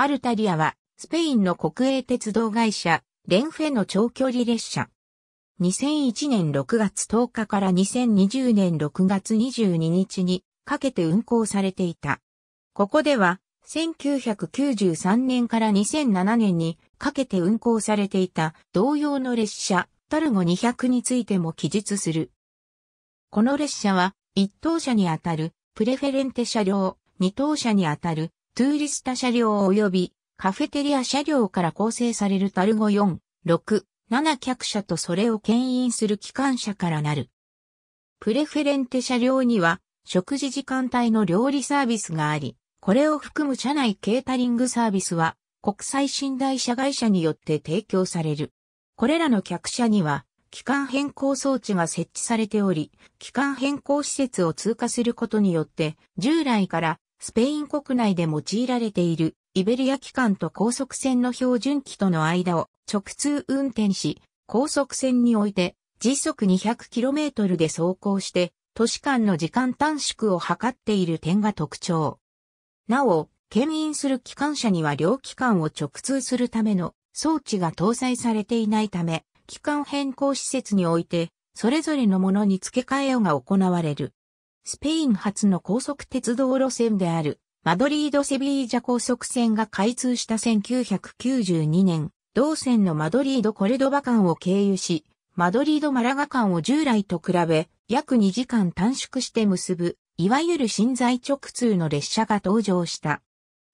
アルタリアは、スペインの国営鉄道会社、レンフェの長距離列車。2001年6月10日から2020年6月22日にかけて運行されていた。ここでは、1993年から2007年にかけて運行されていた同様の列車、タルゴ200についても記述する。この列車は、1等車にあたるプレフェレンテ車両、2等車にあたるトゥーリスタ車両及びカフェテリア車両から構成されるタルゴ4、6、7客車とそれを牽引する機関車からなる。プレフェレンテ車両には食事時間帯の料理サービスがあり、これを含む車内ケータリングサービスは国際寝台車会社によって提供される。これらの客車には機関変更装置が設置されており、機関変更施設を通過することによって、従来からスペイン国内で用いられているイベリア機関と高速船の標準機との間を直通運転し、高速船において時速 200km で走行して都市間の時間短縮を図っている点が特徴。なお、牽引する機関車には両機関を直通するための装置が搭載されていないため、機関変更施設において、それぞれのものに付け替えが行われる。スペイン初の高速鉄道路線である、マドリード・セビージャ高速線が開通した1992年、同線のマドリード・コルドバ間を経由し、マドリード・マラガ間を従来と比べ、約2時間短縮して結ぶ、いわゆる新在直通の列車が登場した。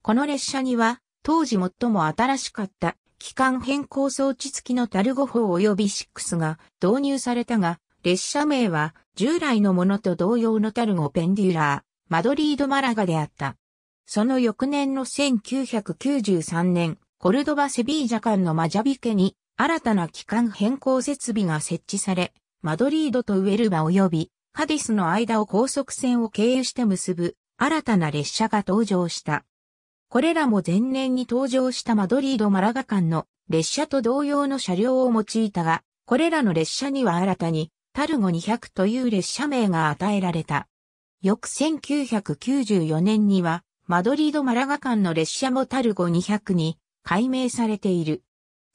この列車には、当時最も新しかった、機関変更装置付きのタルゴ法及び6が導入されたが、列車名は、従来のものと同様のタルゴ・ペンデュラー、マドリード・マラガであった。その翌年の1993年、コルドバ・セビージャ間のマジャビケに新たな機関変更設備が設置され、マドリードとウェルバ及びカディスの間を高速線を経由して結ぶ新たな列車が登場した。これらも前年に登場したマドリード・マラガ間の列車と同様の車両を用いたが、これらの列車には新たにタルゴ200という列車名が与えられた。翌1994年には、マドリード・マラガ間の列車もタルゴ200に改名されている。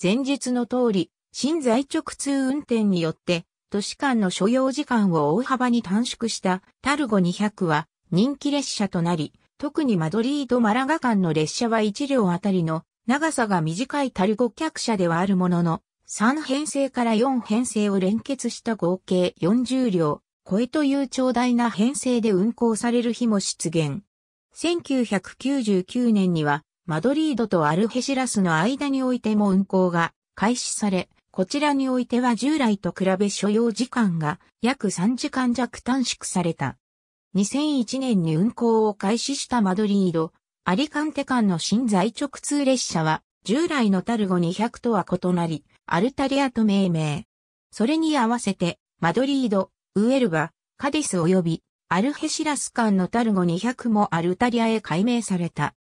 前述の通り、新在直通運転によって、都市間の所要時間を大幅に短縮したタルゴ200は人気列車となり、特にマドリード・マラガ間の列車は1両あたりの長さが短いタルゴ客車ではあるものの、3編成から4編成を連結した合計40両、超えという長大な編成で運行される日も出現。1999年には、マドリードとアルヘシラスの間においても運行が開始され、こちらにおいては従来と比べ所要時間が約3時間弱短縮された。2001年に運行を開始したマドリード、アリカンテ間の新在直通列車は従来のタルゴ200とは異なり、アルタリアと命名。それに合わせて、マドリード、ウエルバ、カディス及び、アルヘシラス間のタルゴ200もアルタリアへ改名された。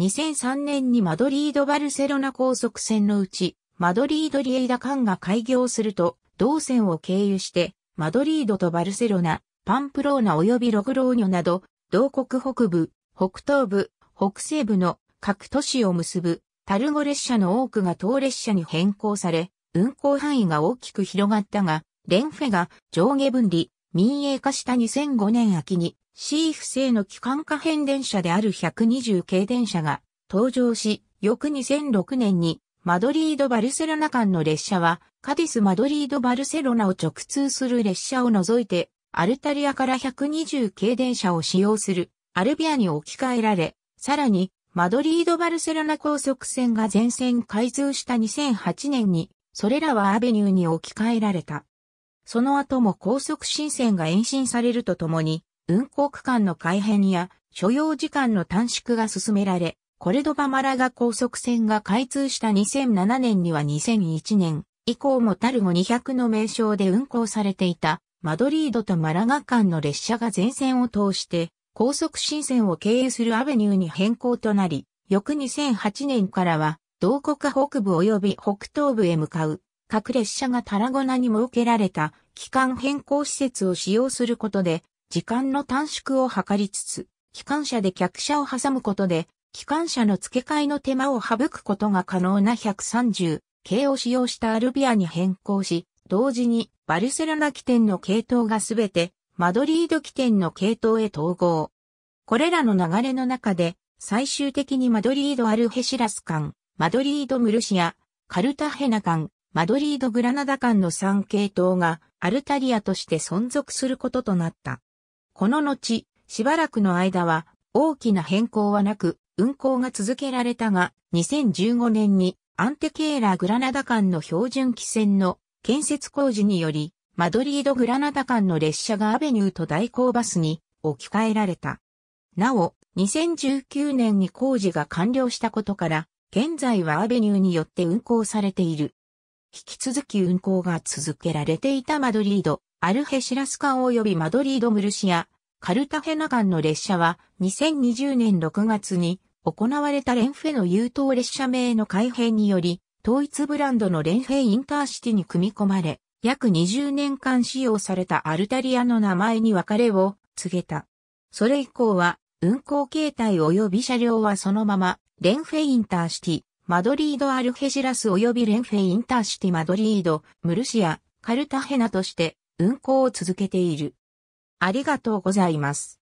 2003年にマドリード・バルセロナ高速線のうち、マドリード・リエイダ間が開業すると、同線を経由して、マドリードとバルセロナ、パンプローナ及びログローニョなど、同国北部、北東部、北西部の各都市を結ぶタルゴ列車の多くが当列車に変更され、運行範囲が大きく広がったが、レンフェが上下分離、民営化した2005年秋に、シーフ製の機関可変電車である120系電車が登場し、翌2006年にマドリード・バルセロナ間の列車は、カディス・マドリード・バルセロナを直通する列車を除いて、アルタリアから120系電車を使用するアルビアに置き換えられ、さらにマドリード・バルセロナ高速線が全線開通した2008年に、それらはアベニューに置き換えられた。その後も高速新線が延伸されるとともに、運行区間の改変や所要時間の短縮が進められ、コレドバ・マラガ高速線が開通した2007年には2001年以降もタルゴ200の名称で運行されていたマドリードとマラガ間の列車が全線を通して高速新線を経由するアベニューに変更となり、翌2008年からは、同国北部及び北東部へ向かう各列車がタラゴナに設けられた機関変更施設を使用することで、時間の短縮を図りつつ、機関車で客車を挟むことで、機関車の付け替えの手間を省くことが可能な130系を使用したアルビアに変更し、同時にバルセロナ起点の系統がすべてマドリード起点の系統へ統合。これらの流れの中で、最終的にマドリード・アルヘシラス間、マドリード・ムルシア、カルタヘナ間、マドリード・グラナダ間の3系統がアルタリアとして存続することとなった。この後、しばらくの間は大きな変更はなく、運行が続けられたが、2015年にアンテケーラ・グラナダ間の標準汽船の建設工事により、マドリード・グラナタ間の列車がアベニューと代行バスに置き換えられた。なお、2019年に工事が完了したことから、現在はアベニューによって運行されている。引き続き運行が続けられていたマドリード、アルヘシラス間及びマドリード・ムルシア、カルタヘナ間の列車は2020年6月に行われたレンフェの優等列車名の改変により、統一ブランドのレンフェインターシティに組み込まれ、約20年間使用されたアルタリアの名前に別れを告げた。それ以降は、運行形態及び車両はそのまま、レンフェインターシティ、マドリードアルヘジラス及びレンフェインターシティマドリード、ムルシア、カルタヘナとして運行を続けている。ありがとうございます。